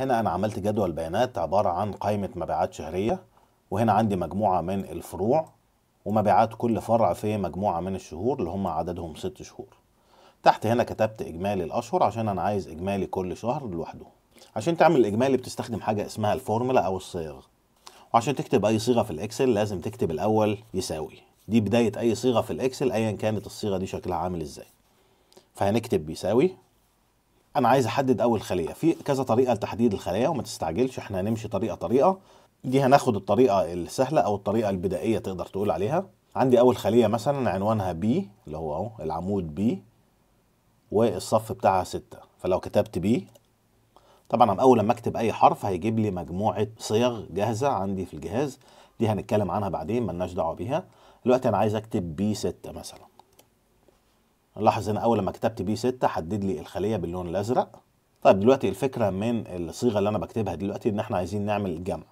هنا أنا عملت جدول بيانات عبارة عن قائمة مبيعات شهرية وهنا عندي مجموعة من الفروع ومبيعات كل فرع في مجموعة من الشهور اللي هم عددهم ست شهور تحت هنا كتبت إجمالي الأشهر عشان أنا عايز إجمالي كل شهر لوحده عشان تعمل الإجمالي بتستخدم حاجة اسمها الفورمولا أو الصيغ وعشان تكتب أي صيغة في الإكسل لازم تكتب الأول يساوي دي بداية أي صيغة في الإكسل أيا كانت الصيغة دي شكلها عامل إزاي فهنكتب بيساوي انا عايز احدد اول خليه في كذا طريقه لتحديد الخليه وما تستعجلش احنا هنمشي طريقه طريقه دي هناخد الطريقه السهله او الطريقه البدائيه تقدر تقول عليها عندي اول خليه مثلا عنوانها بي اللي هو اهو العمود بي والصف بتاعها ستة فلو كتبت بي طبعا انا اول لما اكتب اي حرف هيجيب لي مجموعه صيغ جاهزه عندي في الجهاز دي هنتكلم عنها بعدين ملناش دعوه بيها دلوقتي انا عايز اكتب بي 6 مثلا نلاحظ هنا اول لما كتبت بي 6 حدد لي الخليه باللون الازرق طيب دلوقتي الفكره من الصيغه اللي انا بكتبها دلوقتي ان احنا عايزين نعمل جمع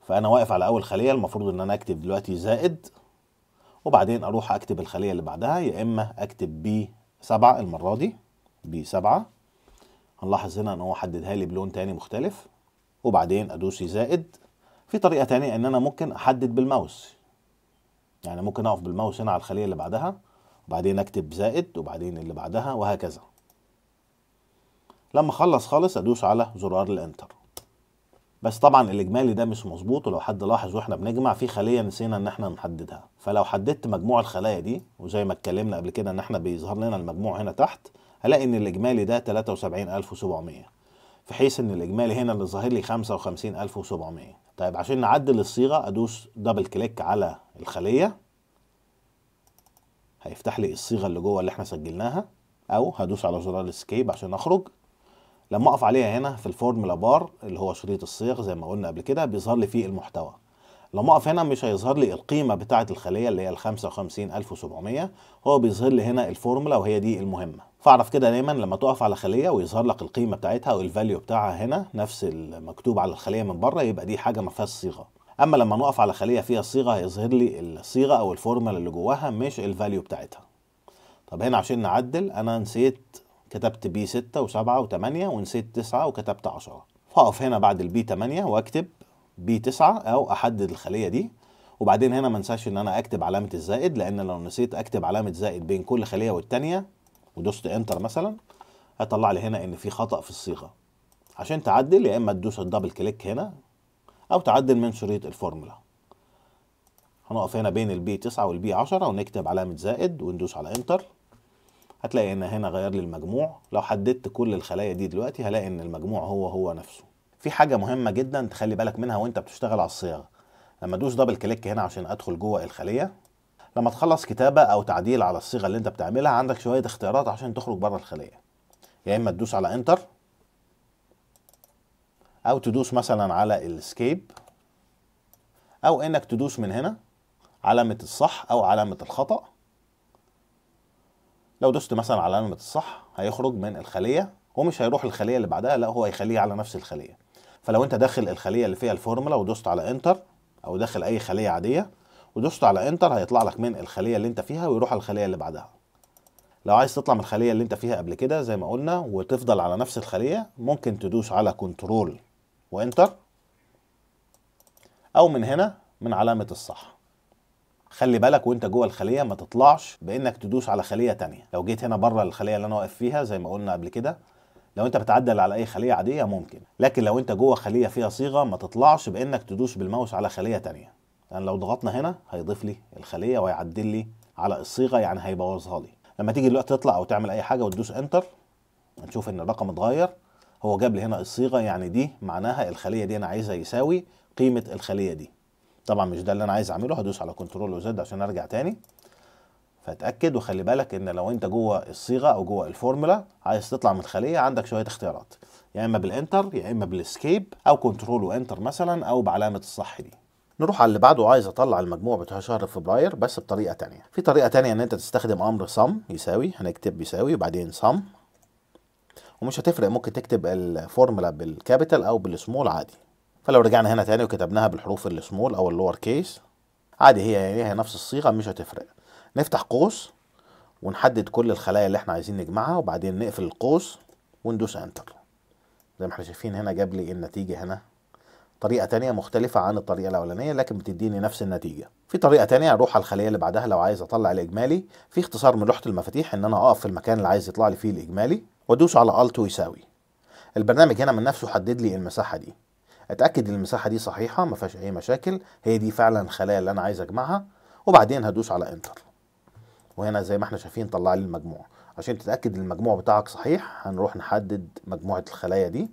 فانا واقف على اول خليه المفروض ان انا اكتب دلوقتي زائد وبعدين اروح اكتب الخليه اللي بعدها يا اما اكتب بي 7 المره دي بي 7 هنلاحظ هنا ان هو حددها لي بلون تاني مختلف وبعدين ادوس زائد في طريقه تانية ان انا ممكن احدد بالماوس يعني ممكن اقف بالماوس هنا على الخليه اللي بعدها بعدين اكتب زائد وبعدين اللي بعدها وهكذا لما اخلص خالص ادوس على زرار الانتر بس طبعا الاجمالي ده مش مظبوط ولو حد لاحظ واحنا بنجمع في خليه نسينا ان احنا نحددها فلو حددت مجموع الخلايا دي وزي ما اتكلمنا قبل كده ان احنا بيظهر لنا المجموع هنا تحت هلاقي ان الاجمالي ده 73700 في حيث ان الاجمالي هنا اللي ظاهر لي 55700 طيب عشان نعدل الصيغه ادوس دبل كليك على الخليه هيفتح لي الصيغه اللي جوه اللي احنا سجلناها او هدوس على زرار الاسكيب عشان اخرج لما اقف عليها هنا في الفورمولا بار اللي هو شريط الصيغ زي ما قلنا قبل كده بيظهر لي فيه المحتوى لما اقف هنا مش هيظهر لي القيمه بتاعه الخليه اللي هي ال 55700 هو بيظهر لي هنا الفورمولا وهي دي المهمه فاعرف كده دايما لما تقف على خليه ويظهر لك القيمه بتاعتها او الفاليو بتاعها هنا نفس المكتوب على الخليه من بره يبقى دي حاجه ما فيهاش صيغه اما لما نقف على خليه فيها صيغه هيظهر لي الصيغه او الفورمولا اللي جواها مش الفاليو بتاعتها طب هنا عشان نعدل انا نسيت كتبت بي 6 و7 و8 ونسيت 9 وكتبت 10 فاقف هنا بعد البي 8 واكتب بي 9 او احدد الخليه دي وبعدين هنا ما انساش ان انا اكتب علامه الزائد لان لو نسيت اكتب علامه زائد بين كل خليه والثانيه ودوست انتر مثلا هيطلع لي هنا ان في خطا في الصيغه عشان تعدل يا اما تدوس الدبل كليك هنا أو تعدل من شريط الفورمولا هنقف هنا بين البي 9 والبي 10 ونكتب علامة زائد وندوس على انتر هتلاقي ان هنا غير لي المجموع لو حددت كل الخلايا دي دلوقتي هلاقي ان المجموع هو هو نفسه في حاجة مهمة جدا تخلي بالك منها وانت بتشتغل على الصياغة لما ادوس دبل كليك هنا عشان ادخل جوه الخلية لما تخلص كتابة او تعديل على الصيغة اللي انت بتعملها عندك شوية اختيارات عشان تخرج بره الخلية يا اما تدوس على انتر او تدوس مثلا على الاسكيب او انك تدوس من هنا علامة الصح او علامة الخطأ لو دوست مثلا على علامة الصح هيخرج من الخلية ومش هيروح الخلية اللي بعدها لا هو هيخليه على نفس الخلية فلو انت داخل الخلية اللي فيها الفورمولا ودوست على انتر او داخل اي خلية عادية ودوست على انتر هيطلع لك من الخلية اللي انت فيها ويروح على الخلية اللي بعدها لو عايز تطلع من الخلية اللي انت فيها قبل كده زي ما قلنا وتفضل على نفس الخلية ممكن تدوس على كنترول وانتر او من هنا من علامة الصح خلي بالك وانت جوه الخليه ما تطلعش بانك تدوس على خليه تانية لو جيت هنا بره الخليه اللي انا واقف فيها زي ما قلنا قبل كده لو انت بتعدل على اي خليه عاديه ممكن لكن لو انت جوه خليه فيها صيغه ما تطلعش بانك تدوس بالماوس على خليه تانية لان يعني لو ضغطنا هنا هيضيف لي الخليه ويعدل لي على الصيغه يعني هيبوظها لي لما تيجي دلوقتي تطلع او تعمل اي حاجه وتدوس انتر هنشوف ان الرقم اتغير هو جاب لي هنا الصيغه يعني دي معناها الخليه دي انا عايزها يساوي قيمه الخليه دي طبعا مش ده اللي انا عايز اعمله هدوس على كنترول وزد عشان ارجع تاني فاتاكد وخلي بالك ان لو انت جوه الصيغه او جوه الفورمولا عايز تطلع من الخليه عندك شويه اختيارات يا اما بالانتر يا اما بالاسكيب او كنترول وانتر مثلا او بعلامه الصح دي نروح على اللي بعده عايز اطلع المجموع بتاع شهر فبراير بس بطريقه تانية في طريقه تانية ان انت تستخدم امر صم يساوي هنكتب يساوي وبعدين صم ومش هتفرق ممكن تكتب الفورمولا بالكابيتال او بالسمول عادي فلو رجعنا هنا تاني وكتبناها بالحروف السمول او اللور كيس عادي هي هي نفس الصيغه مش هتفرق نفتح قوس ونحدد كل الخلايا اللي احنا عايزين نجمعها وبعدين نقفل القوس وندوس انتر زي ما احنا شايفين هنا جاب لي النتيجه هنا طريقه تانية مختلفه عن الطريقه الاولانيه لكن بتديني نفس النتيجه في طريقه تانية اروح على الخليه اللي بعدها لو عايز اطلع الاجمالي في اختصار من لوحه المفاتيح ان انا اقف في المكان اللي عايز يطلع لي فيه الاجمالي وادوس على الت ويساوي البرنامج هنا من نفسه حدد لي المساحه دي اتاكد ان المساحه دي صحيحه ما فيهاش اي مشاكل هي دي فعلا الخلايا اللي انا عايز اجمعها وبعدين هدوس على انتر وهنا زي ما احنا شايفين طلع لي المجموع عشان تتاكد ان المجموع بتاعك صحيح هنروح نحدد مجموعه الخلايا دي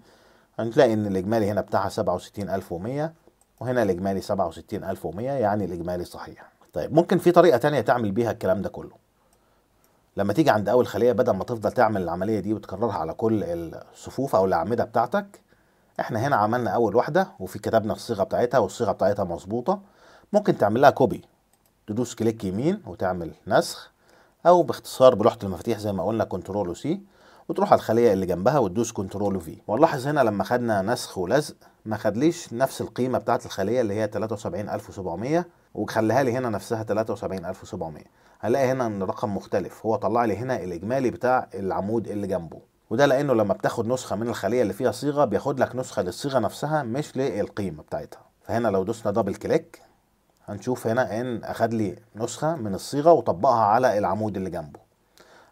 هنلاقي ان الاجمالي هنا بتاعها 67100 وهنا الاجمالي 67100 يعني الاجمالي صحيح طيب ممكن في طريقه تانية تعمل بيها الكلام ده كله لما تيجي عند اول خليه بدل ما تفضل تعمل العمليه دي وتكررها على كل الصفوف او الاعمده بتاعتك احنا هنا عملنا اول واحده وفي كتبنا الصيغه بتاعتها والصيغه بتاعتها مظبوطه ممكن تعمل لها كوبي تدوس كليك يمين وتعمل نسخ او باختصار بلوحه المفاتيح زي ما قلنا كنترول وسي وتروح على الخليه اللي جنبها وتدوس كنترول وفي ونلاحظ هنا لما خدنا نسخ ولزق ما خدليش نفس القيمه بتاعه الخليه اللي هي 73700 وخليها لي هنا نفسها 73700 هلاقي هنا ان الرقم مختلف هو طلع لي هنا الاجمالي بتاع العمود اللي جنبه وده لانه لما بتاخد نسخه من الخليه اللي فيها صيغه بياخد لك نسخه للصيغه نفسها مش للقيمه بتاعتها فهنا لو دوسنا دبل كليك هنشوف هنا ان اخد لي نسخه من الصيغه وطبقها على العمود اللي جنبه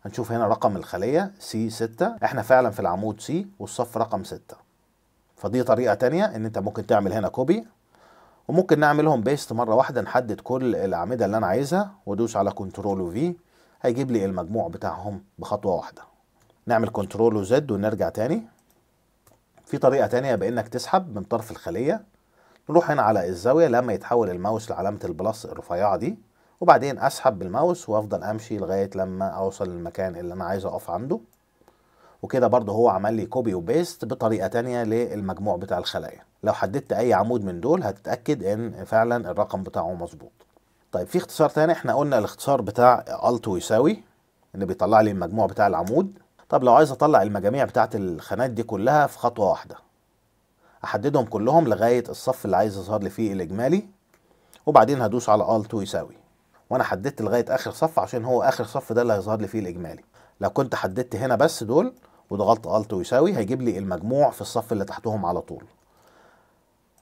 هنشوف هنا رقم الخليه سي 6 احنا فعلا في العمود سي والصف رقم 6 فدي طريقه تانية ان انت ممكن تعمل هنا كوبي وممكن نعملهم بيست مرة واحدة نحدد كل الأعمدة اللي أنا عايزها وأدوس على كنترول وفي هيجيب لي المجموع بتاعهم بخطوة واحدة نعمل كنترول وزد ونرجع تاني في طريقة تانية بإنك تسحب من طرف الخلية نروح هنا على الزاوية لما يتحول الماوس لعلامة البلس الرفيعة دي وبعدين أسحب بالماوس وأفضل أمشي لغاية لما أوصل للمكان اللي أنا عايز أقف عنده وكده برضه هو عمل لي كوبي وبيست بطريقه تانية للمجموع بتاع الخلايا لو حددت اي عمود من دول هتتاكد ان فعلا الرقم بتاعه مظبوط طيب في اختصار تاني احنا قلنا الاختصار بتاع الت يساوي ان بيطلع لي المجموع بتاع العمود طب لو عايز اطلع المجاميع بتاعه الخانات دي كلها في خطوه واحده احددهم كلهم لغايه الصف اللي عايز يظهر لي فيه الاجمالي وبعدين هدوس على الت يساوي وانا حددت لغايه اخر صف عشان هو اخر صف ده اللي هيظهر لي فيه الاجمالي لو كنت حددت هنا بس دول وضغطت الت يساوي هيجيب لي المجموع في الصف اللي تحتهم على طول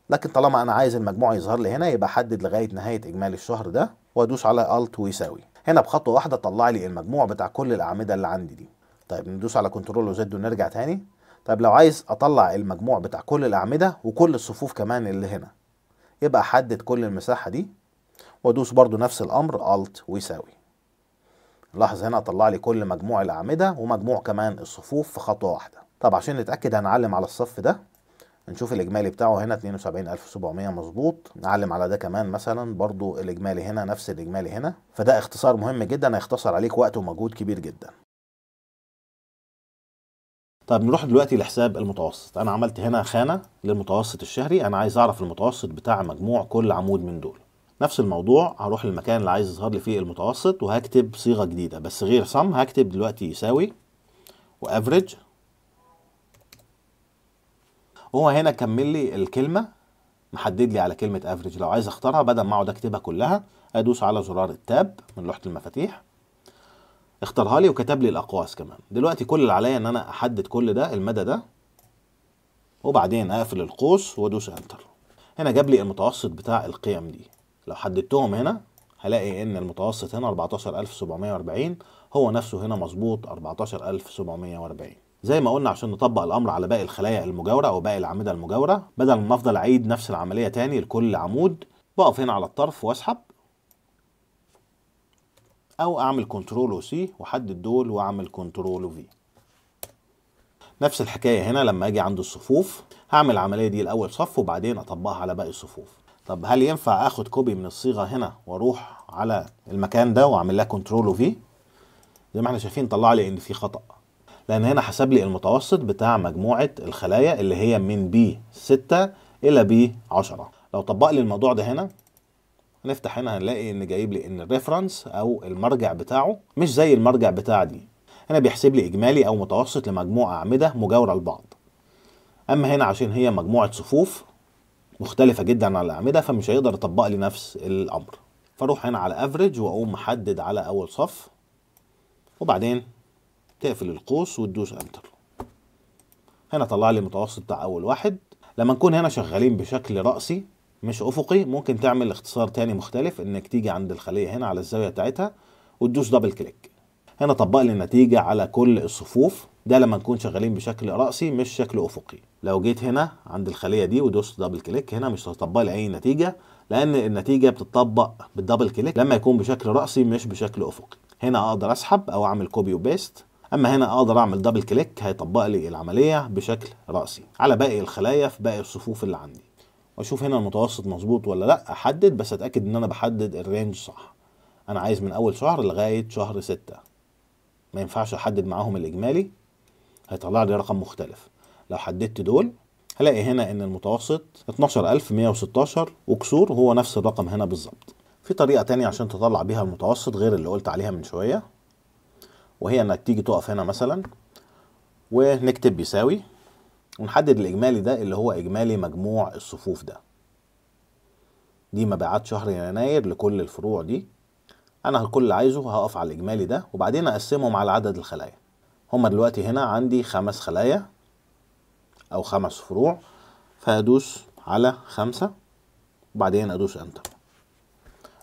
لكن طالما انا عايز المجموع يظهر لي هنا يبقى احدد لغايه نهايه اجمالي الشهر ده وادوس على الت ويساوي هنا بخطوه واحده طلع لي المجموع بتاع كل الاعمده اللي عندي دي طيب ندوس على كنترول وزد ونرجع تاني طيب لو عايز اطلع المجموع بتاع كل الاعمده وكل الصفوف كمان اللي هنا يبقى احدد كل المساحه دي وادوس برضو نفس الامر الت ويساوي لاحظ هنا طلع لي كل مجموع الاعمده ومجموع كمان الصفوف في خطوه واحده طب عشان نتاكد هنعلم على الصف ده نشوف الاجمالي بتاعه هنا 72700 مظبوط نعلم على ده كمان مثلا برضو الاجمالي هنا نفس الاجمالي هنا فده اختصار مهم جدا هيختصر عليك وقت ومجهود كبير جدا طب نروح دلوقتي لحساب المتوسط انا عملت هنا خانه للمتوسط الشهري انا عايز اعرف المتوسط بتاع مجموع كل عمود من دول نفس الموضوع هروح للمكان اللي عايز يظهر لي فيه المتوسط وهكتب صيغه جديده بس غير سم هكتب دلوقتي يساوي وافريج هو هنا كمل لي الكلمه محدد لي على كلمه افريج لو عايز اختارها بدل ما اقعد اكتبها كلها ادوس على زرار التاب من لوحه المفاتيح اختارها لي وكتب لي الاقواس كمان دلوقتي كل اللي عليا ان انا احدد كل ده المدى ده وبعدين اقفل القوس وادوس انتر هنا جاب لي المتوسط بتاع القيم دي لو حددتهم هنا هلاقي ان المتوسط هنا 14740 هو نفسه هنا مظبوط 14740 زي ما قلنا عشان نطبق الامر على باقي الخلايا المجاوره او باقي الاعمده المجاوره بدل ما افضل اعيد نفس العمليه تاني لكل عمود بقف هنا على الطرف واسحب او اعمل كنترول وسي واحدد دول واعمل كنترول وفي نفس الحكايه هنا لما اجي عند الصفوف هعمل العمليه دي لاول صف وبعدين اطبقها على باقي الصفوف طب هل ينفع اخد كوبي من الصيغه هنا واروح على المكان ده واعمل لها كنترول وفي زي ما احنا شايفين طلع لي ان في خطا لان هنا حسب لي المتوسط بتاع مجموعه الخلايا اللي هي من بي 6 الى بي 10 لو طبق لي الموضوع ده هنا هنفتح هنا هنلاقي ان جايب لي ان الريفرنس او المرجع بتاعه مش زي المرجع بتاع دي هنا بيحسب لي اجمالي او متوسط لمجموعه اعمده مجاوره لبعض اما هنا عشان هي مجموعه صفوف مختلفه جدا عن الاعمده فمش هيقدر يطبق لي نفس الامر فاروح هنا على افريج واقوم محدد على اول صف وبعدين تقفل القوس وتدوس انتر هنا طلع لي المتوسط بتاع اول واحد لما نكون هنا شغالين بشكل رأسي مش افقي ممكن تعمل اختصار تاني مختلف انك تيجي عند الخليه هنا على الزاويه بتاعتها وتدوس دبل كليك هنا طبق لي النتيجه على كل الصفوف ده لما نكون شغالين بشكل رأسي مش شكل أفقي لو جيت هنا عند الخلية دي ودوست دبل كليك هنا مش هتطبق لي أي نتيجة لأن النتيجة بتطبق بالدبل كليك لما يكون بشكل رأسي مش بشكل أفقي هنا أقدر أسحب أو أعمل كوبي وبيست اما هنا اقدر اعمل دبل كليك هيطبق لي العمليه بشكل راسي على باقي الخلايا في باقي الصفوف اللي عندي واشوف هنا المتوسط مظبوط ولا لا احدد بس اتاكد ان انا بحدد الرينج صح انا عايز من اول شهر لغايه شهر 6 ما ينفعش احدد معاهم الاجمالي هيطلع لي رقم مختلف لو حددت دول هلاقي هنا ان المتوسط 12116 وكسور هو نفس الرقم هنا بالظبط في طريقه تانية عشان تطلع بيها المتوسط غير اللي قلت عليها من شويه وهي انك تيجي تقف هنا مثلا ونكتب بيساوي ونحدد الاجمالي ده اللي هو اجمالي مجموع الصفوف ده دي مبيعات شهر يناير لكل الفروع دي انا كل اللي عايزه هقف على الاجمالي ده وبعدين اقسمهم على عدد الخلايا هما دلوقتي هنا عندي خمس خلايا او خمس فروع فهدوس على خمسة وبعدين ادوس انتر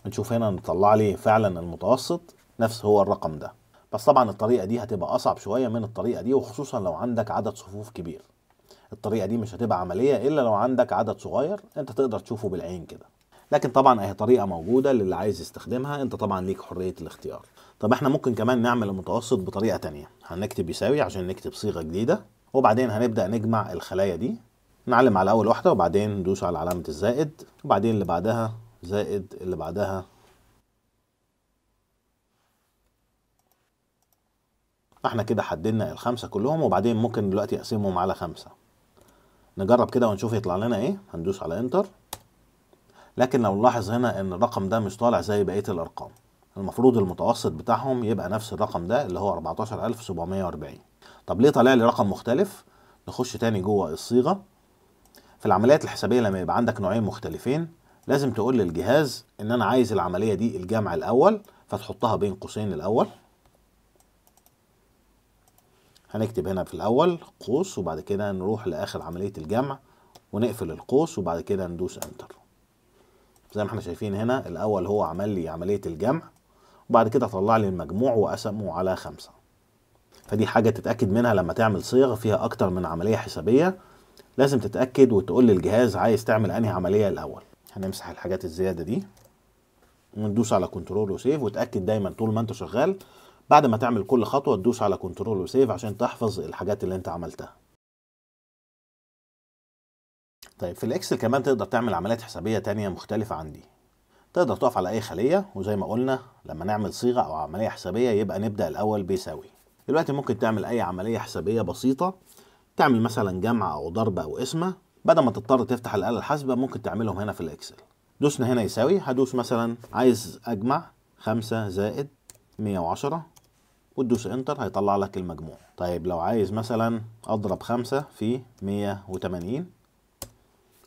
نشوف هنا نطلع لي فعلا المتوسط نفس هو الرقم ده بس طبعا الطريقة دي هتبقى اصعب شوية من الطريقة دي وخصوصا لو عندك عدد صفوف كبير الطريقة دي مش هتبقى عملية الا لو عندك عدد صغير انت تقدر تشوفه بالعين كده لكن طبعا اهي طريقه موجوده للي عايز يستخدمها انت طبعا ليك حريه الاختيار طب احنا ممكن كمان نعمل المتوسط بطريقه تانية هنكتب يساوي عشان نكتب صيغه جديده وبعدين هنبدا نجمع الخلايا دي نعلم على اول واحده وبعدين ندوس على علامه الزائد وبعدين اللي بعدها زائد اللي بعدها احنا كده حددنا الخمسه كلهم وبعدين ممكن دلوقتي اقسمهم على خمسه نجرب كده ونشوف يطلع لنا ايه هندوس على انتر لكن لو نلاحظ هنا ان الرقم ده مش طالع زي بقيه الارقام المفروض المتوسط بتاعهم يبقى نفس الرقم ده اللي هو 14740 طب ليه طالع لي رقم مختلف نخش تاني جوه الصيغه في العمليات الحسابيه لما يبقى عندك نوعين مختلفين لازم تقول للجهاز ان انا عايز العمليه دي الجمع الاول فتحطها بين قوسين الاول هنكتب هنا في الاول قوس وبعد كده نروح لاخر عمليه الجمع ونقفل القوس وبعد كده ندوس انتر زي ما احنا شايفين هنا الاول هو عمل لي عمليه الجمع وبعد كده طلع لي المجموع وقسمه على خمسة فدي حاجه تتاكد منها لما تعمل صيغ فيها اكتر من عمليه حسابيه لازم تتاكد وتقول للجهاز عايز تعمل انهي عمليه الاول هنمسح الحاجات الزياده دي وندوس على كنترول وسيف وتاكد دايما طول ما انت شغال بعد ما تعمل كل خطوه تدوس على كنترول وسيف عشان تحفظ الحاجات اللي انت عملتها طيب في الاكسل كمان تقدر تعمل عمليات حسابيه تانية مختلفه عندي تقدر تقف على اي خليه وزي ما قلنا لما نعمل صيغه او عمليه حسابيه يبقى نبدا الاول بيساوي دلوقتي ممكن تعمل اي عمليه حسابيه بسيطه تعمل مثلا جمع او ضرب او قسمه بدل ما تضطر تفتح الاله الحاسبه ممكن تعملهم هنا في الاكسل دوسنا هنا يساوي هدوس مثلا عايز اجمع 5 زائد 110 وتدوس انتر هيطلع لك المجموع طيب لو عايز مثلا اضرب 5 في 180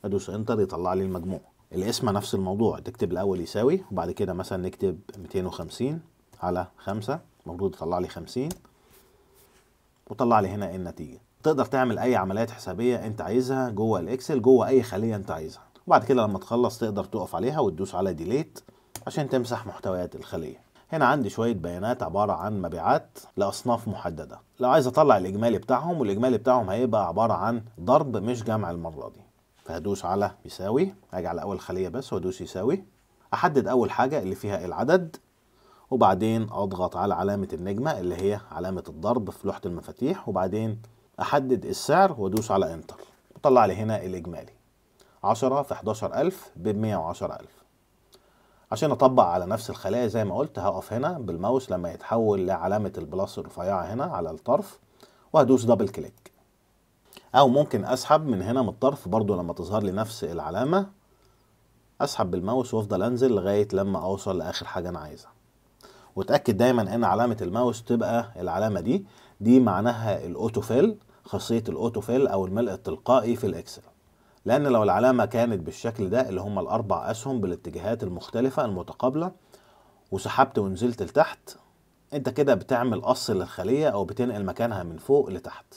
ادوس انتر يطلع لي المجموع القسمه نفس الموضوع تكتب الاول يساوي وبعد كده مثلا نكتب 250 على 5 المفروض يطلع لي 50 وطلع لي هنا إيه النتيجه تقدر تعمل اي عمليات حسابيه انت عايزها جوه الاكسل جوه اي خليه انت عايزها وبعد كده لما تخلص تقدر تقف عليها وتدوس على ديليت عشان تمسح محتويات الخليه هنا عندي شويه بيانات عباره عن مبيعات لاصناف محدده لو عايز اطلع الاجمالي بتاعهم والاجمالي بتاعهم هيبقى عباره عن ضرب مش جمع المره دي فهدوس على يساوي هاجي على اول خليه بس وادوس يساوي احدد اول حاجه اللي فيها العدد وبعدين اضغط على علامه النجمه اللي هي علامه الضرب في لوحه المفاتيح وبعدين احدد السعر وادوس على انتر وطلع لي هنا الاجمالي 10 في 11000 ب 110000 عشان اطبق على نفس الخلايا زي ما قلت هقف هنا بالماوس لما يتحول لعلامه البلس الرفيعه هنا على الطرف وهدوس دبل كليك او ممكن اسحب من هنا من الطرف برضو لما تظهر لي نفس العلامة اسحب بالماوس وافضل انزل لغاية لما اوصل لاخر حاجة انا عايزها وتأكد دايما ان علامة الماوس تبقى العلامة دي دي معناها الاوتو فيل خاصية الاوتو فيل او الملء التلقائي في الاكسل لان لو العلامة كانت بالشكل ده اللي هم الاربع اسهم بالاتجاهات المختلفة المتقابلة وسحبت ونزلت لتحت انت كده بتعمل قص للخلية او بتنقل مكانها من فوق لتحت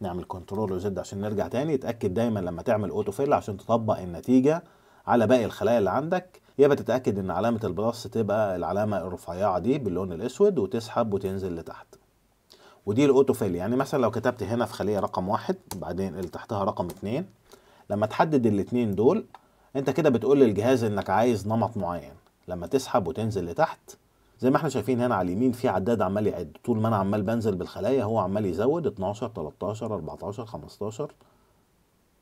نعمل كنترول وزد عشان نرجع تاني اتاكد دايما لما تعمل اوتو فيل عشان تطبق النتيجه على باقي الخلايا اللي عندك يبقى تتاكد ان علامه البلس تبقى العلامه الرفيعه دي باللون الاسود وتسحب وتنزل لتحت ودي الاوتو فيل يعني مثلا لو كتبت هنا في خليه رقم واحد بعدين اللي تحتها رقم اتنين لما تحدد الاتنين دول انت كده بتقول للجهاز انك عايز نمط معين لما تسحب وتنزل لتحت زي ما احنا شايفين هنا على اليمين في عداد عمال يعد طول ما انا عمال بنزل بالخلايا هو عمال يزود 12 13 14 15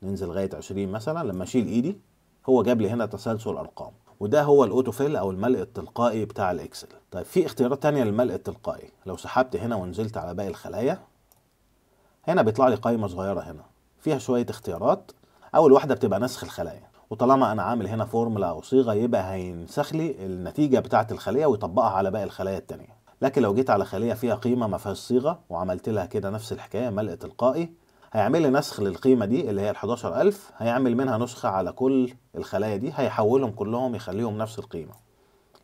ننزل لغايه 20 مثلا لما اشيل ايدي هو جاب لي هنا تسلسل ارقام وده هو الاوتوفيل او الملء التلقائي بتاع الاكسل طيب في اختيارات تانية للملء التلقائي لو سحبت هنا ونزلت على باقي الخلايا هنا بيطلع لي قائمه صغيره هنا فيها شويه اختيارات اول واحده بتبقى نسخ الخلايا وطالما انا عامل هنا فورمولا او صيغه يبقى هينسخ لي النتيجه بتاعه الخليه ويطبقها على باقي الخلايا التانيه لكن لو جيت على خليه فيها قيمه ما فيهاش صيغه وعملت لها كده نفس الحكايه ملء تلقائي هيعمل لي نسخ للقيمه دي اللي هي ال 11000 هيعمل منها نسخه على كل الخلايا دي هيحولهم كلهم يخليهم نفس القيمه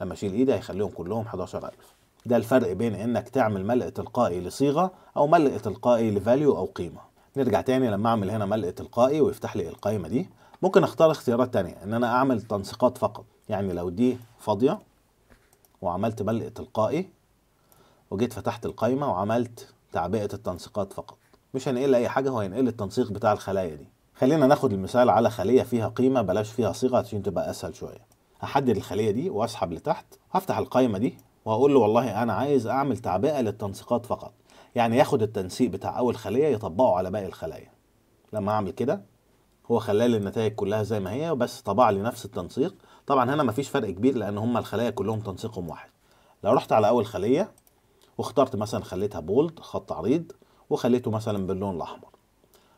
لما اشيل ايدي هيخليهم كلهم 11000 ده الفرق بين انك تعمل ملء تلقائي لصيغه او ملء تلقائي لفاليو او قيمه نرجع تاني لما اعمل هنا ملء تلقائي ويفتح لي القائمه دي ممكن اختار اختيارات تانية ان انا اعمل تنسيقات فقط يعني لو دي فاضية وعملت ملء تلقائي وجيت فتحت القايمة وعملت تعبئة التنسيقات فقط مش هنقل اي حاجة هو هينقل التنسيق بتاع الخلايا دي خلينا ناخد المثال على خلية فيها قيمة بلاش فيها صيغة عشان تبقى اسهل شوية هحدد الخلية دي واسحب لتحت هفتح القايمة دي وهقول له والله انا عايز اعمل تعبئة للتنسيقات فقط يعني ياخد التنسيق بتاع اول خلية يطبقه على باقي الخلايا لما اعمل كده هو خلال النتائج كلها زي ما هي بس طبع لي نفس التنسيق طبعا هنا مفيش فرق كبير لان هما الخلايا كلهم تنسيقهم واحد لو رحت على اول خليه واخترت مثلا خليتها بولد خط عريض وخليته مثلا باللون الاحمر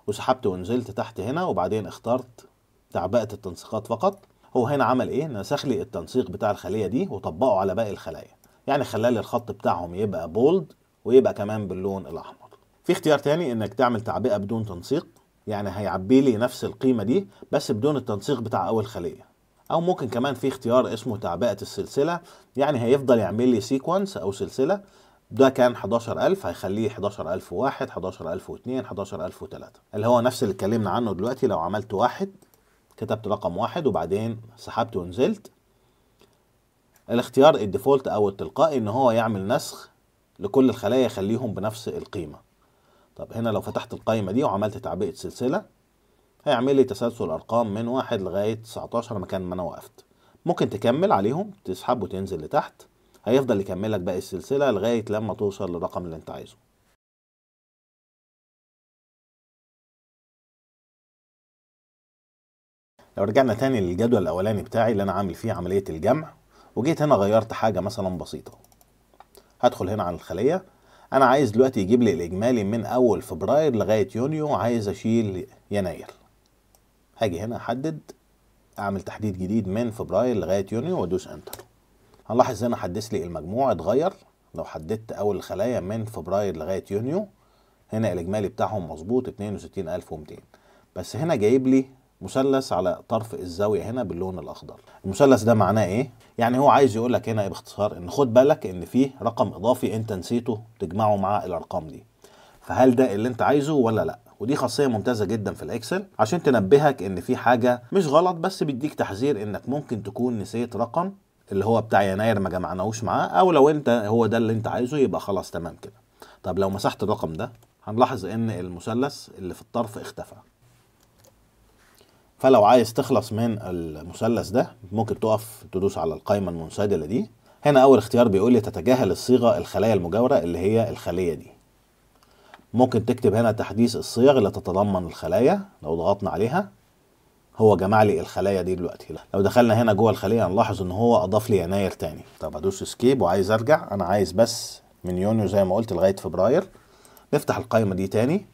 وسحبت ونزلت تحت هنا وبعدين اخترت تعبئه التنسيقات فقط هو هنا عمل ايه نسخ لي التنسيق بتاع الخليه دي وطبقه على باقي الخلايا يعني خلى لي الخط بتاعهم يبقى بولد ويبقى كمان باللون الاحمر في اختيار تاني انك تعمل تعبئه بدون تنسيق يعني هيعبي لي نفس القيمة دي بس بدون التنسيق بتاع أول خلية أو ممكن كمان في اختيار اسمه تعبئة السلسلة يعني هيفضل يعمل لي سيكونس أو سلسلة ده كان 11000 هيخليه 11001 11002 11003 اللي هو نفس اللي اتكلمنا عنه دلوقتي لو عملت واحد كتبت رقم واحد وبعدين سحبت ونزلت الاختيار الديفولت او التلقائي ان هو يعمل نسخ لكل الخلايا يخليهم بنفس القيمه طب هنا لو فتحت القايمة دي وعملت تعبئة سلسلة هيعمل لي تسلسل أرقام من واحد لغاية 19 مكان ما أنا وقفت ممكن تكمل عليهم تسحب وتنزل لتحت هيفضل يكملك باقي السلسلة لغاية لما توصل للرقم اللي أنت عايزه لو رجعنا تاني للجدول الأولاني بتاعي اللي أنا عامل فيه عملية الجمع وجيت هنا غيرت حاجة مثلا بسيطة هدخل هنا على الخلية انا عايز دلوقتي يجيب لي الاجمالي من اول فبراير لغايه يونيو عايز اشيل يناير هاجي هنا احدد اعمل تحديد جديد من فبراير لغايه يونيو وادوس انتر هنلاحظ هنا حدث لي المجموع اتغير لو حددت اول الخلايا من فبراير لغايه يونيو هنا الاجمالي بتاعهم مظبوط 62200 بس هنا جايب لي مثلث على طرف الزاويه هنا باللون الاخضر المثلث ده معناه ايه يعني هو عايز يقول لك هنا إيه باختصار ان خد بالك ان فيه رقم اضافي انت نسيته تجمعه مع الارقام دي فهل ده اللي انت عايزه ولا لا ودي خاصيه ممتازه جدا في الاكسل عشان تنبهك ان في حاجه مش غلط بس بيديك تحذير انك ممكن تكون نسيت رقم اللي هو بتاع يناير ما جمعناهوش معاه او لو انت هو ده اللي انت عايزه يبقى خلاص تمام كده طب لو مسحت الرقم ده هنلاحظ ان المثلث اللي في الطرف اختفى فلو عايز تخلص من المثلث ده ممكن تقف تدوس على القائمة المنسدلة دي هنا أول اختيار بيقول لي تتجاهل الصيغة الخلايا المجاورة اللي هي الخلية دي ممكن تكتب هنا تحديث الصيغ اللي تتضمن الخلايا لو ضغطنا عليها هو جمع لي الخلايا دي دلوقتي لو دخلنا هنا جوه الخليه هنلاحظ ان هو اضاف لي يناير تاني طب هدوس اسكيب وعايز ارجع انا عايز بس من يونيو زي ما قلت لغايه فبراير نفتح القائمه دي تاني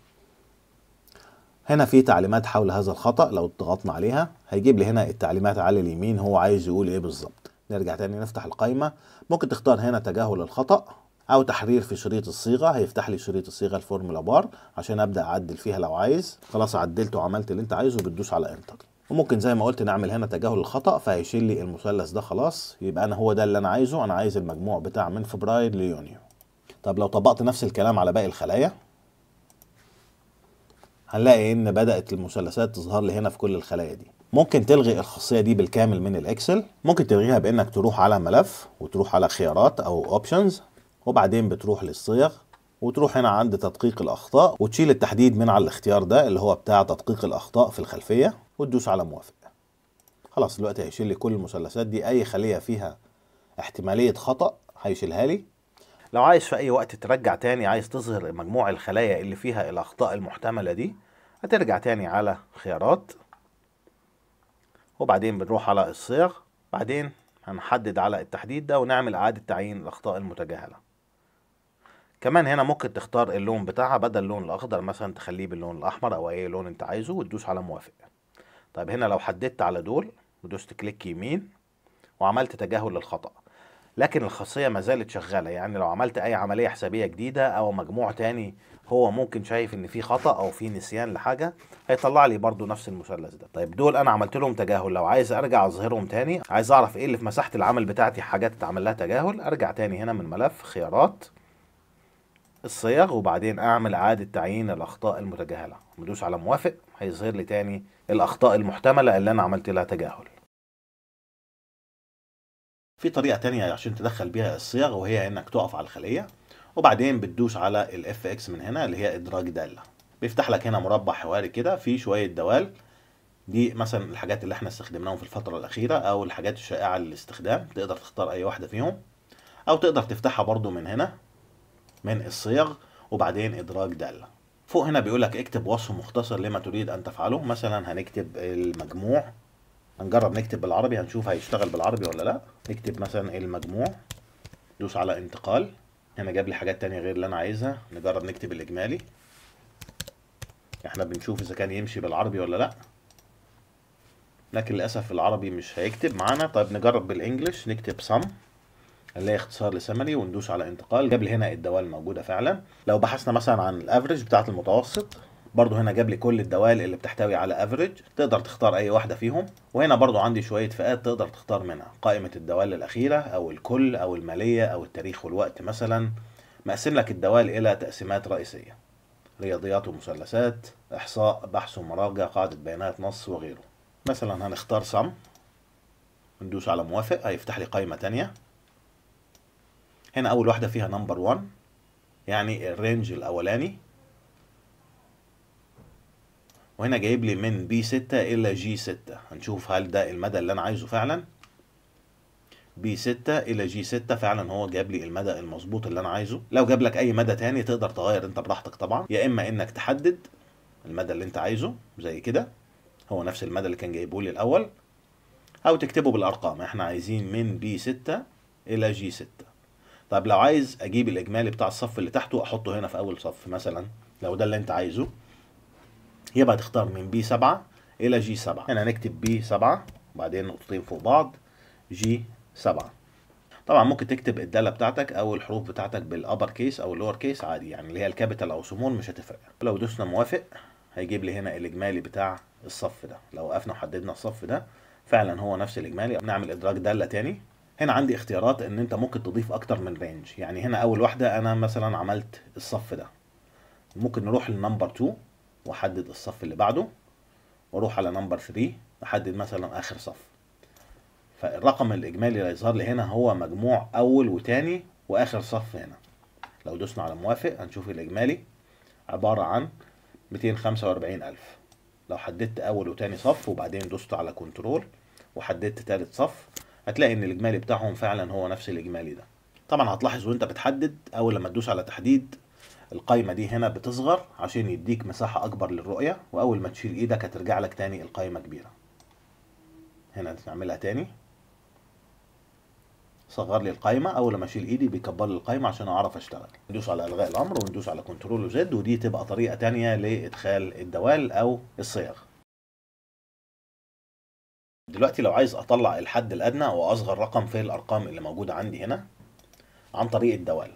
هنا في تعليمات حول هذا الخطأ لو ضغطنا عليها هيجيب لي هنا التعليمات على اليمين هو عايز يقول ايه بالظبط نرجع تاني نفتح القائمة ممكن تختار هنا تجاهل الخطأ او تحرير في شريط الصيغه هيفتح لي شريط الصيغه الفورمولا بار عشان ابدا اعدل فيها لو عايز خلاص عدلت وعملت اللي انت عايزه بتدوس على انتر وممكن زي ما قلت نعمل هنا تجاهل الخطا فهيشيل لي المثلث ده خلاص يبقى انا هو ده اللي انا عايزه انا عايز المجموع بتاع من فبراير ليونيو طب لو طبقت نفس الكلام على باقي الخلايا هنلاقي ان بدات المثلثات تظهر لي هنا في كل الخلايا دي ممكن تلغي الخاصيه دي بالكامل من الاكسل ممكن تلغيها بانك تروح على ملف وتروح على خيارات او اوبشنز وبعدين بتروح للصيغ وتروح هنا عند تدقيق الاخطاء وتشيل التحديد من على الاختيار ده اللي هو بتاع تدقيق الاخطاء في الخلفيه وتدوس على موافق خلاص دلوقتي هيشيل لي كل المثلثات دي اي خليه فيها احتماليه خطا هيشيلها لي لو عايز في اي وقت ترجع تاني عايز تظهر مجموع الخلايا اللي فيها الاخطاء المحتمله دي هترجع تاني على خيارات وبعدين بنروح على الصيغ بعدين هنحدد على التحديد ده ونعمل اعاده تعيين الاخطاء المتجاهله كمان هنا ممكن تختار اللون بتاعها بدل اللون الاخضر مثلا تخليه باللون الاحمر او اي لون انت عايزه وتدوس على موافق طيب هنا لو حددت على دول ودوست كليك يمين وعملت تجاهل للخطأ لكن الخاصيه ما زالت شغاله يعني لو عملت اي عمليه حسابيه جديده او مجموع تاني هو ممكن شايف ان في خطا او في نسيان لحاجه هيطلع لي برضو نفس المثلث ده طيب دول انا عملت لهم تجاهل لو عايز ارجع اظهرهم تاني عايز اعرف ايه اللي في مساحه العمل بتاعتي حاجات اتعمل لها تجاهل ارجع تاني هنا من ملف خيارات الصيغ وبعدين اعمل اعاده تعيين الاخطاء المتجاهله ندوس على موافق هيظهر لي تاني الاخطاء المحتمله اللي انا عملت لها تجاهل في طريقه تانية عشان تدخل بيها الصيغ وهي انك تقف على الخليه وبعدين بتدوس على الاف اكس من هنا اللي هي ادراج داله بيفتح لك هنا مربع حواري كده فيه شويه دوال دي مثلا الحاجات اللي احنا استخدمناهم في الفتره الاخيره او الحاجات الشائعه للاستخدام تقدر تختار اي واحده فيهم او تقدر تفتحها برده من هنا من الصيغ وبعدين ادراج داله فوق هنا بيقول لك اكتب وصف مختصر لما تريد ان تفعله مثلا هنكتب المجموع هنجرب نكتب بالعربي هنشوف هيشتغل بالعربي ولا لا نكتب مثلا المجموع دوس على انتقال هنا جاب لي حاجات تانية غير اللي انا عايزها نجرب نكتب الاجمالي احنا بنشوف اذا كان يمشي بالعربي ولا لا لكن للاسف العربي مش هيكتب معانا طيب نجرب بالانجلش نكتب سم اللي هي اختصار لسمري وندوس على انتقال جاب لي هنا الدوال موجوده فعلا لو بحثنا مثلا عن الافريج بتاعه المتوسط برضو هنا جاب لي كل الدوال اللي بتحتوي على افريج تقدر تختار اي واحده فيهم وهنا برضو عندي شويه فئات تقدر تختار منها قائمه الدوال الاخيره او الكل او الماليه او التاريخ والوقت مثلا مقسم لك الدوال الى تقسيمات رئيسيه رياضيات ومثلثات احصاء بحث ومراجع قاعده بيانات نص وغيره مثلا هنختار سم ندوس على موافق هيفتح لي قائمه تانية هنا اول واحده فيها نمبر 1 يعني الرينج الاولاني وهنا جايب لي من بي 6 الى جي 6 هنشوف هل ده المدى اللي انا عايزه فعلا بي 6 الى جي 6 فعلا هو جاب لي المدى المظبوط اللي انا عايزه لو جاب لك اي مدى تاني تقدر تغير انت براحتك طبعا يا اما انك تحدد المدى اللي انت عايزه زي كده هو نفس المدى اللي كان جايبه لي الاول او تكتبه بالارقام احنا عايزين من بي 6 الى جي 6 طب لو عايز اجيب الاجمالي بتاع الصف اللي تحته احطه هنا في اول صف مثلا لو ده اللي انت عايزه هي بتختار من بي 7 الى جي 7 هنا هنكتب بي 7 وبعدين نقطتين فوق بعض جي 7 طبعا ممكن تكتب الداله بتاعتك او الحروف بتاعتك بالابر كيس او اللور كيس عادي يعني اللي هي الكابيتال او سمول مش هتفرق لو دوسنا موافق هيجيب لي هنا الاجمالي بتاع الصف ده لو وقفنا وحددنا الصف ده فعلا هو نفس الاجمالي نعمل ادراج داله تاني هنا عندي اختيارات ان انت ممكن تضيف اكتر من رينج يعني هنا اول واحده انا مثلا عملت الصف ده ممكن نروح للنمبر 2 واحدد الصف اللي بعده واروح على نمبر 3 احدد مثلا اخر صف فالرقم الاجمالي اللي هيظهر لي هنا هو مجموع اول وتاني واخر صف هنا لو دوسنا على موافق هنشوف الاجمالي عباره عن 245000 لو حددت اول وتاني صف وبعدين دوست على كنترول وحددت تالت صف هتلاقي ان الاجمالي بتاعهم فعلا هو نفس الاجمالي ده طبعا هتلاحظ وانت بتحدد اول لما تدوس على تحديد القايمة دي هنا بتصغر عشان يديك مساحة أكبر للرؤية وأول ما تشيل إيدك هترجع لك تاني القايمة كبيرة هنا نعملها تاني صغر لي القايمة أول ما أشيل إيدي بيكبر لي القايمة عشان أعرف أشتغل ندوس على إلغاء الأمر وندوس على كنترول وزد ودي تبقى طريقة تانية لإدخال الدوال أو الصيغ دلوقتي لو عايز أطلع الحد الأدنى وأصغر رقم في الأرقام اللي موجودة عندي هنا عن طريق الدوال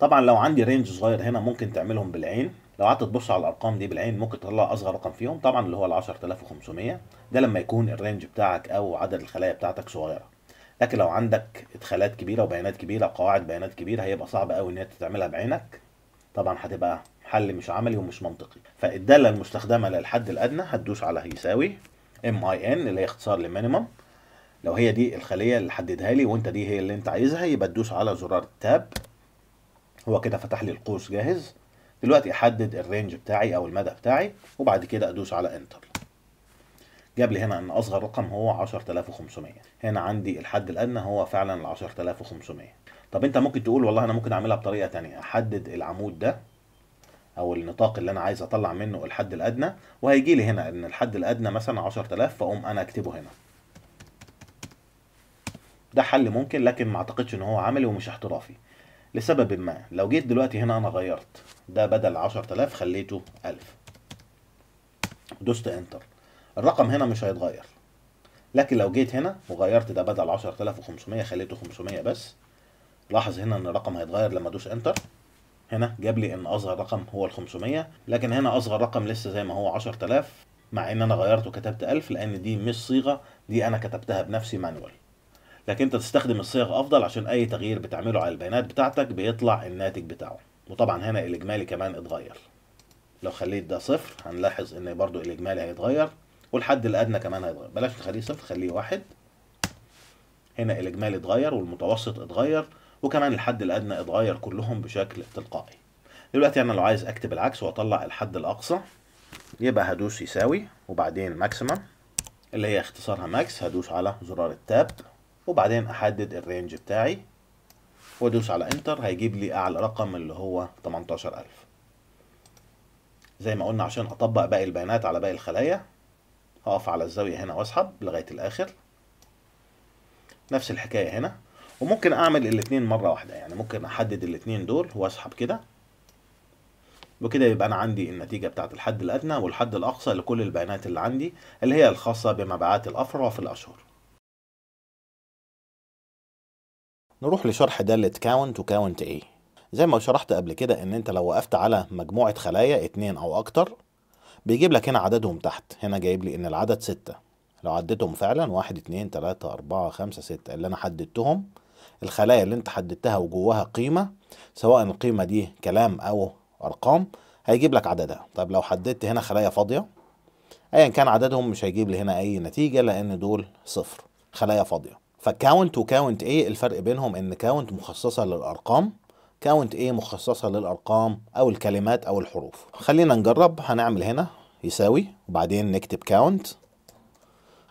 طبعا لو عندي رينج صغير هنا ممكن تعملهم بالعين لو قعدت تبص على الارقام دي بالعين ممكن تطلع اصغر رقم فيهم طبعا اللي هو ال 10500 ده لما يكون الرينج بتاعك او عدد الخلايا بتاعتك صغيره لكن لو عندك ادخالات كبيره وبيانات كبيره وقواعد بيانات كبيره هيبقى صعب قوي ان انت تعملها بعينك طبعا هتبقى حل مش عملي ومش منطقي فالداله المستخدمه للحد الادنى هتدوس على يساوي ام اي ان اللي هي اختصار لمينيمم لو هي دي الخليه اللي حددها لي وانت دي هي اللي انت عايزها يبقى تدوس على زرار تاب هو كده فتح لي القوس جاهز دلوقتي احدد الرينج بتاعي او المدى بتاعي وبعد كده ادوس على انتر جاب لي هنا ان اصغر رقم هو 10500 هنا عندي الحد الادنى هو فعلا ال 10500 طب انت ممكن تقول والله انا ممكن اعملها بطريقه ثانيه احدد العمود ده او النطاق اللي انا عايز اطلع منه الحد الادنى وهيجي لي هنا ان الحد الادنى مثلا 10000 فاقوم انا اكتبه هنا ده حل ممكن لكن ما اعتقدش ان هو عملي ومش احترافي لسبب ما لو جيت دلوقتي هنا انا غيرت ده بدل 10000 خليته 1000 دوست انتر الرقم هنا مش هيتغير لكن لو جيت هنا وغيرت ده بدل 10500 خليته 500 بس لاحظ هنا ان الرقم هيتغير لما ادوس انتر هنا جاب لي ان اصغر رقم هو ال 500 لكن هنا اصغر رقم لسه زي ما هو 10000 مع ان انا غيرته كتبت 1000 لان دي مش صيغه دي انا كتبتها بنفسي مانوال لكن انت تستخدم الصيغ افضل عشان اي تغيير بتعمله على البيانات بتاعتك بيطلع الناتج بتاعه وطبعا هنا الاجمالي كمان اتغير لو خليت ده صفر هنلاحظ ان برضو الاجمالي هيتغير والحد الادنى كمان هيتغير بلاش تخليه صفر خليه واحد هنا الاجمالي اتغير والمتوسط اتغير وكمان الحد الادنى اتغير كلهم بشكل تلقائي دلوقتي انا لو عايز اكتب العكس واطلع الحد الاقصى يبقى هدوس يساوي وبعدين ماكسيمم اللي هي اختصارها ماكس هدوس على زرار التاب وبعدين احدد الرينج بتاعي وادوس على انتر هيجيب لي اعلى رقم اللي هو 18000 زي ما قلنا عشان اطبق باقي البيانات على باقي الخلايا هقف على الزاوية هنا واسحب لغاية الاخر نفس الحكاية هنا وممكن اعمل الاتنين مرة واحدة يعني ممكن احدد الاتنين دول واسحب كده وكده يبقى انا عندي النتيجه بتاعت الحد الادنى والحد الاقصى لكل البيانات اللي عندي اللي هي الخاصه بمبيعات الافرع في الاشهر نروح لشرح دالة كاونت وكاونت ايه زي ما شرحت قبل كده ان انت لو وقفت على مجموعة خلايا اتنين او اكتر بيجيب لك هنا عددهم تحت هنا جايب لي ان العدد ستة لو عدتهم فعلا واحد اتنين تلاتة اربعة خمسة ستة اللي انا حددتهم الخلايا اللي انت حددتها وجواها قيمة سواء القيمة دي كلام او ارقام هيجيب لك عددها طب لو حددت هنا خلايا فاضية ايا كان عددهم مش هيجيب لي هنا اي نتيجة لان دول صفر خلايا فاضية فكاونت وكاونت ايه الفرق بينهم ان كاونت مخصصه للارقام كاونت ايه مخصصه للارقام او الكلمات او الحروف خلينا نجرب هنعمل هنا يساوي وبعدين نكتب كاونت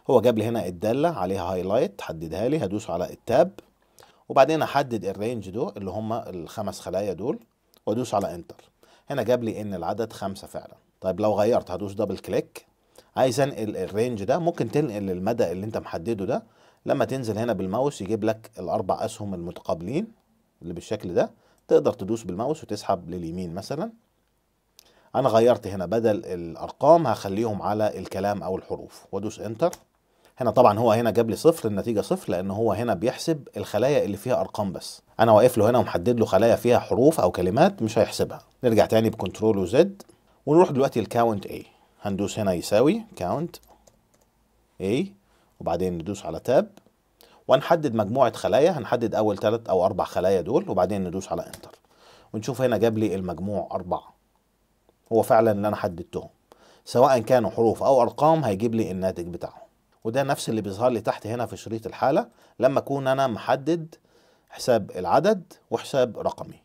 هو جاب لي هنا الداله عليها هايلايت حددها لي هدوس على التاب وبعدين احدد الرينج دول اللي هم الخمس خلايا دول وادوس على انتر هنا جاب لي ان العدد خمسة فعلا طيب لو غيرت هدوس دبل كليك عايز انقل الرينج ده ممكن تنقل المدى اللي انت محدده ده لما تنزل هنا بالماوس يجيب لك الاربع اسهم المتقابلين اللي بالشكل ده تقدر تدوس بالماوس وتسحب لليمين مثلا انا غيرت هنا بدل الارقام هخليهم على الكلام او الحروف وادوس انتر هنا طبعا هو هنا جاب لي صفر النتيجه صفر لان هو هنا بيحسب الخلايا اللي فيها ارقام بس انا واقف له هنا ومحدد له خلايا فيها حروف او كلمات مش هيحسبها نرجع تاني بكنترول وزد ونروح دلوقتي لكاونت اي هندوس هنا يساوي كاونت اي وبعدين ندوس على تاب ونحدد مجموعة خلايا هنحدد أول ثلاث أو أربع خلايا دول وبعدين ندوس على انتر ونشوف هنا جاب لي المجموع أربعة هو فعلا اللي أنا حددتهم سواء كانوا حروف أو أرقام هيجيب لي الناتج بتاعهم وده نفس اللي بيظهر لي تحت هنا في شريط الحالة لما أكون أنا محدد حساب العدد وحساب رقمي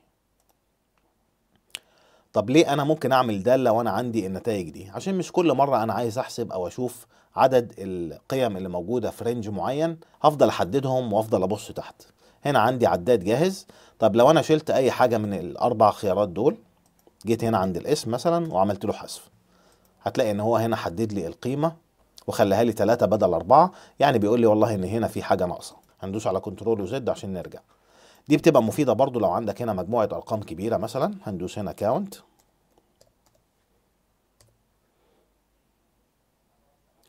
طب ليه انا ممكن اعمل ده لو انا عندي النتائج دي عشان مش كل مره انا عايز احسب او اشوف عدد القيم اللي موجوده في رينج معين هفضل احددهم وافضل ابص تحت هنا عندي عداد جاهز طب لو انا شلت اي حاجه من الاربع خيارات دول جيت هنا عند الاسم مثلا وعملت له حذف هتلاقي ان هو هنا حدد لي القيمه وخلاها لي 3 بدل 4 يعني بيقول لي والله ان هنا في حاجه ناقصه هندوس على كنترول وزد عشان نرجع دي بتبقى مفيده برضو لو عندك هنا مجموعه ارقام كبيره مثلا هندوس هنا كاونت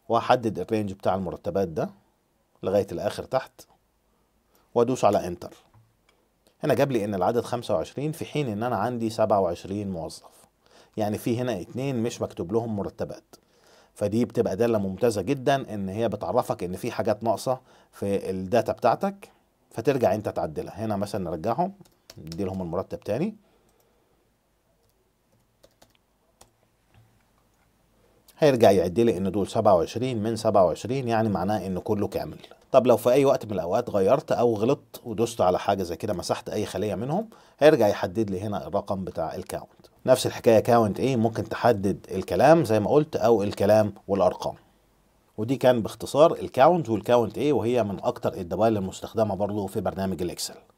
واحدد الرينج بتاع المرتبات ده لغاية الآخر تحت وأدوس على انتر هنا جاب لي ان العدد 25 في حين ان انا عندي 27 موظف يعني في هنا اتنين مش مكتوب لهم مرتبات فدي بتبقى داله ممتازه جدا ان هي بتعرفك ان في حاجات ناقصه في الداتا بتاعتك فترجع انت تعدلها هنا مثلا نرجعهم ندي لهم المرتب تاني هيرجع يعد لي ان دول 27 من 27 يعني معناه ان كله كامل طب لو في اي وقت من الاوقات غيرت او غلطت ودوست على حاجه زي كده مسحت اي خليه منهم هيرجع يحدد لي هنا الرقم بتاع الكاونت نفس الحكايه كاونت ايه ممكن تحدد الكلام زي ما قلت او الكلام والارقام ودي كان باختصار الكاونت والكاونت ايه وهي من اكتر الدبايل المستخدمه برضه في برنامج الاكسل